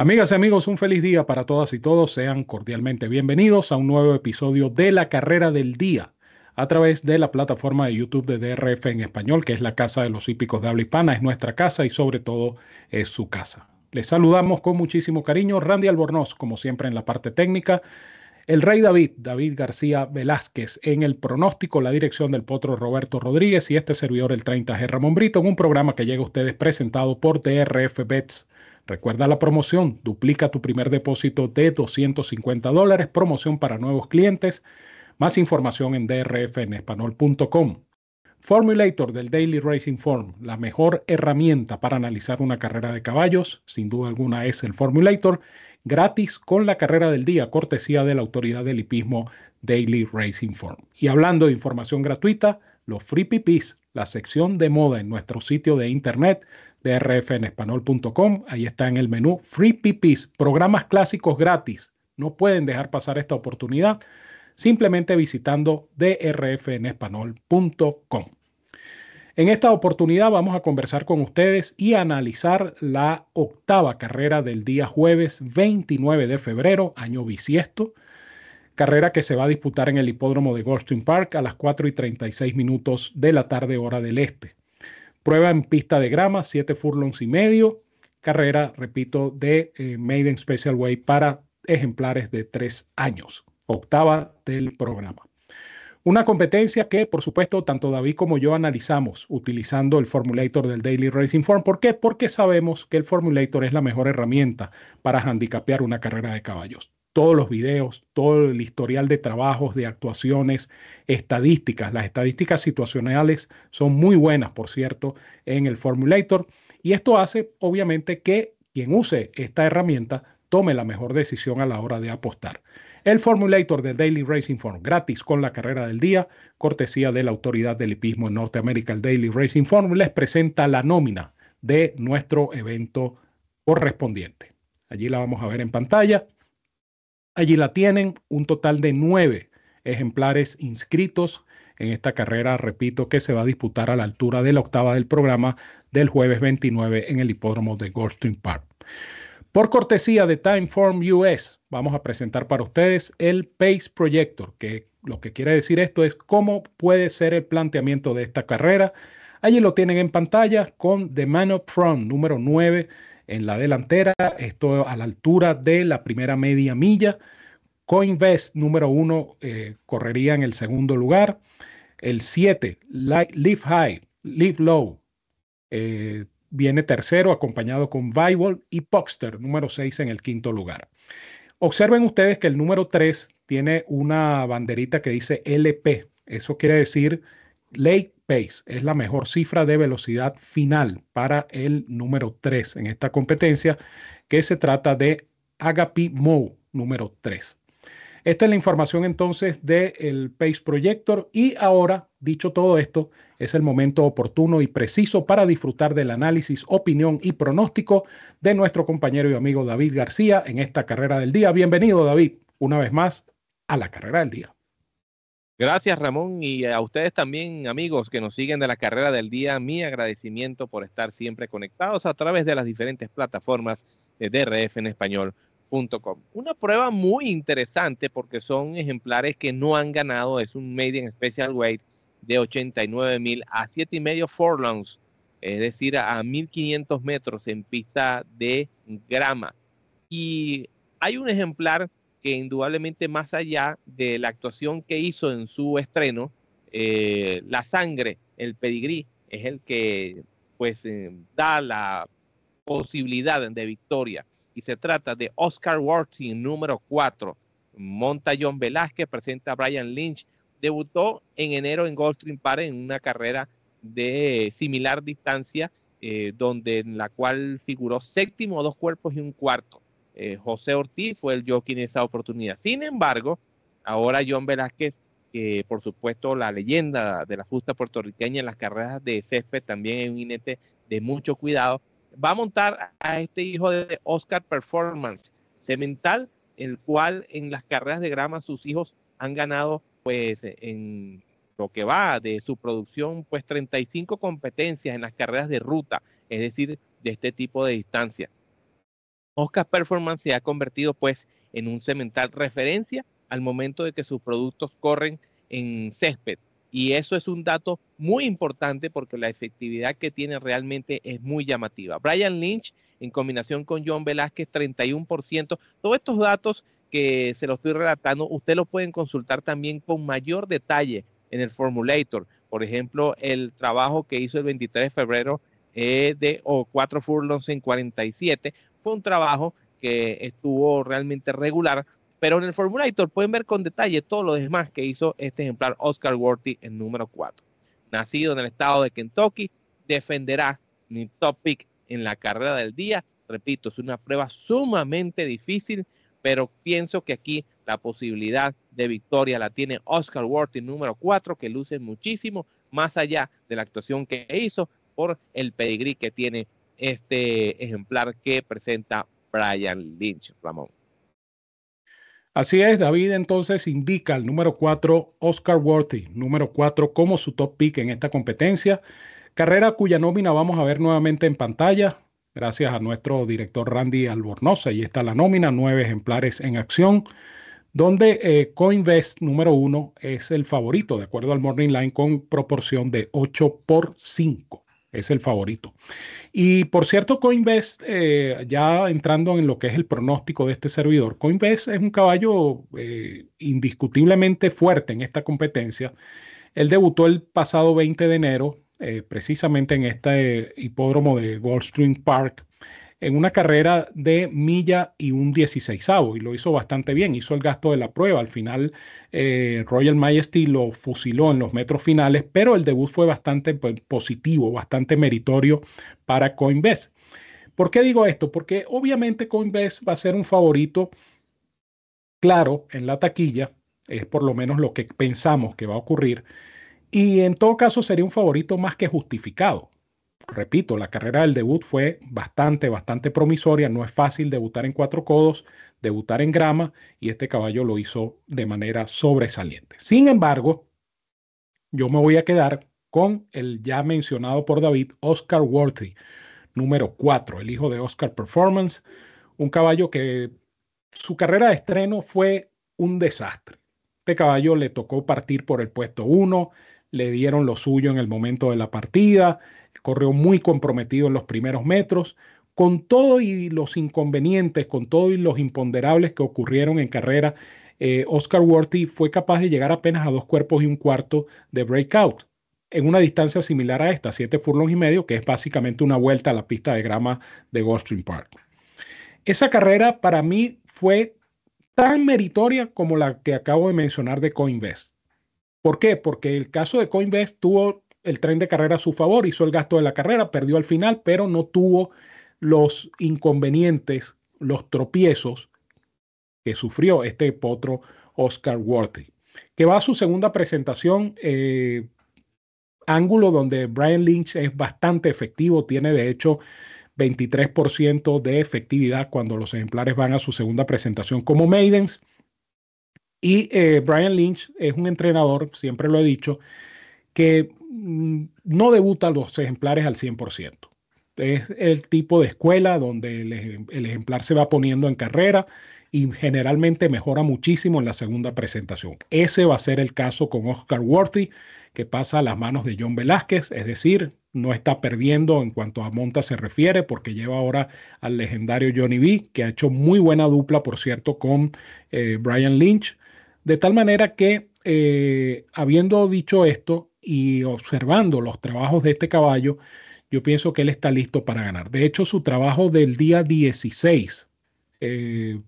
Amigas y amigos, un feliz día para todas y todos. Sean cordialmente bienvenidos a un nuevo episodio de La Carrera del Día a través de la plataforma de YouTube de DRF en español, que es la casa de los hípicos de habla hispana, es nuestra casa y sobre todo es su casa. Les saludamos con muchísimo cariño. Randy Albornoz, como siempre en la parte técnica. El Rey David, David García Velázquez, en el pronóstico, la dirección del potro Roberto Rodríguez y este servidor, el 30G Ramón Brito, en un programa que llega a ustedes presentado por DRF Bets Recuerda la promoción, duplica tu primer depósito de 250 promoción para nuevos clientes. Más información en drfenespanol.com. Formulator del Daily Racing Form, la mejor herramienta para analizar una carrera de caballos, sin duda alguna es el Formulator, gratis con la carrera del día, cortesía de la autoridad del hipismo Daily Racing Form. Y hablando de información gratuita, los Free PPs, la sección de moda en nuestro sitio de internet, drfnespanol.com. Ahí está en el menú Free PPs, programas clásicos gratis. No pueden dejar pasar esta oportunidad simplemente visitando drfnespanol.com. En esta oportunidad vamos a conversar con ustedes y analizar la octava carrera del día jueves 29 de febrero, año bisiesto, carrera que se va a disputar en el hipódromo de Goldstein Park a las 4 y 36 minutos de la tarde hora del este. Prueba en pista de grama, 7 furlongs y medio. Carrera, repito, de eh, Maiden Special Way para ejemplares de 3 años. Octava del programa. Una competencia que, por supuesto, tanto David como yo analizamos utilizando el formulator del Daily Racing Form. ¿Por qué? Porque sabemos que el formulator es la mejor herramienta para handicapear una carrera de caballos todos los videos, todo el historial de trabajos, de actuaciones, estadísticas. Las estadísticas situacionales son muy buenas, por cierto, en el Formulator. Y esto hace, obviamente, que quien use esta herramienta tome la mejor decisión a la hora de apostar. El Formulator del Daily Racing Form, gratis con la carrera del día, cortesía de la Autoridad del Hipismo en Norteamérica, el Daily Racing Form, les presenta la nómina de nuestro evento correspondiente. Allí la vamos a ver en pantalla. Allí la tienen, un total de nueve ejemplares inscritos en esta carrera, repito, que se va a disputar a la altura de la octava del programa del jueves 29 en el hipódromo de Goldstream Park. Por cortesía de Timeform US, vamos a presentar para ustedes el Pace Projector, que lo que quiere decir esto es cómo puede ser el planteamiento de esta carrera. Allí lo tienen en pantalla con The Man Up Front número 9 en la delantera, esto a la altura de la primera media milla. Coinvest número uno eh, correría en el segundo lugar. El 7, Live High, Live Low, eh, viene tercero, acompañado con Bible y Poxter, número 6 en el quinto lugar. Observen ustedes que el número 3 tiene una banderita que dice LP. Eso quiere decir Late Pace. Es la mejor cifra de velocidad final para el número 3 en esta competencia, que se trata de Agapi Mo número 3. Esta es la información entonces del Pace Projector y ahora, dicho todo esto, es el momento oportuno y preciso para disfrutar del análisis, opinión y pronóstico de nuestro compañero y amigo David García en esta carrera del día. Bienvenido David, una vez más a la carrera del día. Gracias, Ramón, y a ustedes también, amigos que nos siguen de la carrera del día, mi agradecimiento por estar siempre conectados a través de las diferentes plataformas de DRF en español.com. Una prueba muy interesante porque son ejemplares que no han ganado, es un median special weight de 89 mil a medio furlongs, es decir, a 1500 metros en pista de grama. Y hay un ejemplar que indudablemente más allá de la actuación que hizo en su estreno, eh, la sangre, el pedigrí, es el que pues eh, da la posibilidad de victoria. Y se trata de Oscar Worthing, número 4. Monta John Velázquez, presenta a Brian Lynch. Debutó en enero en Goldstream Park en una carrera de similar distancia, eh, donde en la cual figuró séptimo, dos cuerpos y un cuarto. Eh, José Ortiz fue el jockey en esa oportunidad. Sin embargo, ahora John Velázquez, que por supuesto la leyenda de la justa puertorriqueña en las carreras de césped, también es un de mucho cuidado, va a montar a este hijo de Oscar Performance, Cemental, el cual en las carreras de grama sus hijos han ganado pues en lo que va de su producción, pues 35 competencias en las carreras de ruta, es decir, de este tipo de distancia. Oscar Performance se ha convertido pues en un cemental referencia al momento de que sus productos corren en césped. Y eso es un dato muy importante porque la efectividad que tiene realmente es muy llamativa. Brian Lynch, en combinación con John Velázquez, 31%. Todos estos datos que se los estoy relatando, usted los pueden consultar también con mayor detalle en el Formulator. Por ejemplo, el trabajo que hizo el 23 de febrero eh, de o 4 furlongs en 47 fue un trabajo que estuvo realmente regular, pero en el Formulator pueden ver con detalle todo lo demás que hizo este ejemplar Oscar Worthy en número 4. Nacido en el estado de Kentucky, defenderá mi Topic en la carrera del día. Repito, es una prueba sumamente difícil, pero pienso que aquí la posibilidad de victoria la tiene Oscar Worthy número 4, que luce muchísimo más allá de la actuación que hizo por el pedigrí que tiene este ejemplar que presenta Brian Lynch, Ramón. Así es, David entonces indica el número 4 Oscar Worthy, número 4 como su top pick en esta competencia, carrera cuya nómina vamos a ver nuevamente en pantalla, gracias a nuestro director Randy Albornoz, ahí está la nómina, nueve ejemplares en acción, donde eh, Coinvest número uno es el favorito, de acuerdo al Morning Line, con proporción de 8 por 5 es el favorito. Y por cierto, Coinbase, eh, ya entrando en lo que es el pronóstico de este servidor, Coinbase es un caballo eh, indiscutiblemente fuerte en esta competencia. Él debutó el pasado 20 de enero, eh, precisamente en este hipódromo de Street Park, en una carrera de milla y un dieciséisavo y lo hizo bastante bien, hizo el gasto de la prueba. Al final eh, Royal Majesty lo fusiló en los metros finales, pero el debut fue bastante pues, positivo, bastante meritorio para Coinbase. ¿Por qué digo esto? Porque obviamente Coinbase va a ser un favorito claro en la taquilla, es por lo menos lo que pensamos que va a ocurrir. Y en todo caso sería un favorito más que justificado repito, la carrera del debut fue bastante, bastante promisoria. No es fácil debutar en cuatro codos, debutar en grama, y este caballo lo hizo de manera sobresaliente. Sin embargo, yo me voy a quedar con el ya mencionado por David, Oscar Worthy, número cuatro, el hijo de Oscar Performance, un caballo que su carrera de estreno fue un desastre. Este caballo le tocó partir por el puesto uno, le dieron lo suyo en el momento de la partida, corrió muy comprometido en los primeros metros, con todo y los inconvenientes, con todo y los imponderables que ocurrieron en carrera, eh, Oscar Worthy fue capaz de llegar apenas a dos cuerpos y un cuarto de breakout en una distancia similar a esta, siete furlongs y medio, que es básicamente una vuelta a la pista de grama de Goldstream Park. Esa carrera para mí fue tan meritoria como la que acabo de mencionar de Coinvest. ¿Por qué? Porque el caso de Coinbase tuvo el tren de carrera a su favor, hizo el gasto de la carrera, perdió al final, pero no tuvo los inconvenientes, los tropiezos que sufrió este potro Oscar Worthy, que va a su segunda presentación, eh, ángulo donde Brian Lynch es bastante efectivo, tiene de hecho 23% de efectividad cuando los ejemplares van a su segunda presentación como Maidens. Y eh, Brian Lynch es un entrenador, siempre lo he dicho, que mm, no debuta los ejemplares al 100%. Es el tipo de escuela donde el, ejemplar se va poniendo en carrera y generalmente mejora muchísimo en la segunda presentación. Ese va a ser el caso con Oscar Worthy, que pasa a las manos de John Velázquez, es decir, no está perdiendo en cuanto a Monta se refiere, porque lleva ahora al legendario Johnny B, que ha hecho muy buena dupla, por cierto, con eh, Brian Lynch. De tal manera que, eh, habiendo dicho esto y observando los trabajos de este caballo, yo pienso que él está listo para ganar. De hecho, su trabajo del día 16, 63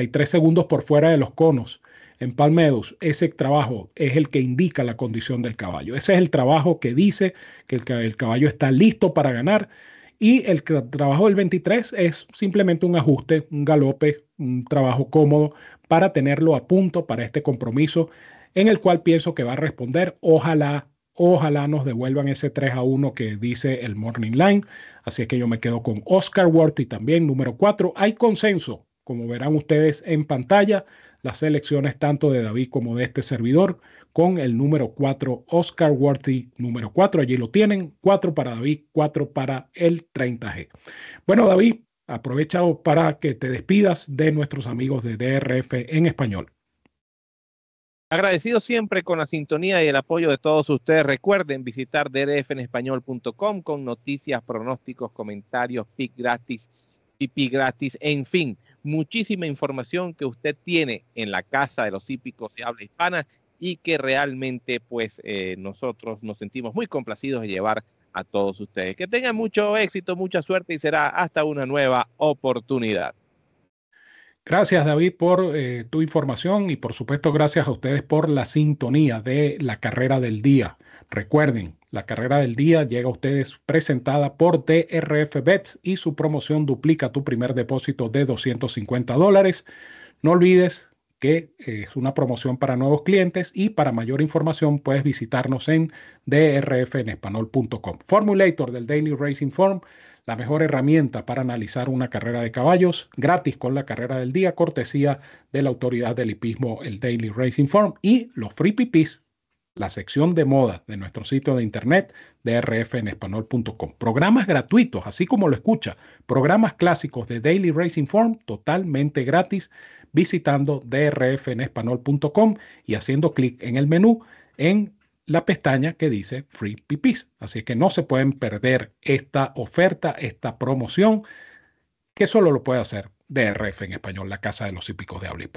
eh, segundos por fuera de los conos en Palmedos, ese trabajo es el que indica la condición del caballo. Ese es el trabajo que dice que el caballo está listo para ganar y el trabajo del 23 es simplemente un ajuste, un galope, un trabajo cómodo para tenerlo a punto para este compromiso en el cual pienso que va a responder. Ojalá, ojalá nos devuelvan ese 3 a 1 que dice el Morning Line. Así es que yo me quedo con Oscar Worthy también, número 4. Hay consenso, como verán ustedes en pantalla, las elecciones tanto de David como de este servidor con el número 4, Oscar Worthy, número 4. Allí lo tienen, 4 para David, 4 para el 30G. Bueno, David, aprovechado para que te despidas de nuestros amigos de DRF en español. Agradecido siempre con la sintonía y el apoyo de todos ustedes. Recuerden visitar drfenespañol.com con noticias, pronósticos, comentarios, pick gratis, pipi gratis, en fin, muchísima información que usted tiene en la casa de los hípicos y habla hispana y que realmente pues eh, nosotros nos sentimos muy complacidos de llevar a todos ustedes. Que tengan mucho éxito, mucha suerte y será hasta una nueva oportunidad. Gracias David por eh, tu información y por supuesto gracias a ustedes por la sintonía de la carrera del día. Recuerden, la carrera del día llega a ustedes presentada por TRF Bets y su promoción duplica tu primer depósito de 250 dólares. No olvides que es una promoción para nuevos clientes y para mayor información puedes visitarnos en drfnespanol.com Formulator del Daily Racing Form, la mejor herramienta para analizar una carrera de caballos, gratis con la carrera del día, cortesía de la autoridad del hipismo, el Daily Racing Form y los Free pipis la sección de moda de nuestro sitio de internet drfnespanol.com. Programas gratuitos, así como lo escucha, programas clásicos de Daily Racing Form totalmente gratis visitando drfnespanol.com y haciendo clic en el menú en la pestaña que dice Free PPs. Así que no se pueden perder esta oferta, esta promoción, que solo lo puede hacer DRF en español, la Casa de los Hípicos de Habla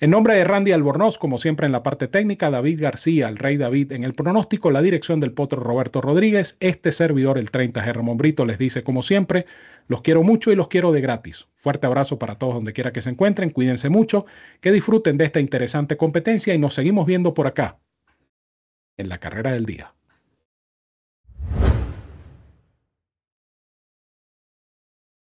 En nombre de Randy Albornoz, como siempre en la parte técnica, David García, el Rey David en el pronóstico, la dirección del potro Roberto Rodríguez, este servidor, el 30 Germán Brito, les dice como siempre, los quiero mucho y los quiero de gratis. Fuerte abrazo para todos donde quiera que se encuentren, cuídense mucho, que disfruten de esta interesante competencia y nos seguimos viendo por acá, en la carrera del día.